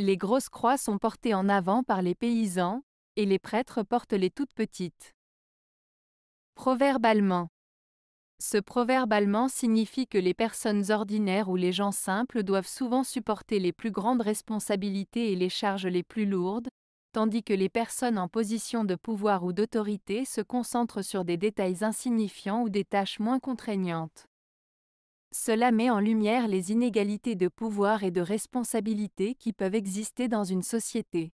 Les grosses croix sont portées en avant par les paysans, et les prêtres portent les toutes petites. Proverbe allemand. Ce proverbe allemand signifie que les personnes ordinaires ou les gens simples doivent souvent supporter les plus grandes responsabilités et les charges les plus lourdes, tandis que les personnes en position de pouvoir ou d'autorité se concentrent sur des détails insignifiants ou des tâches moins contraignantes. Cela met en lumière les inégalités de pouvoir et de responsabilité qui peuvent exister dans une société.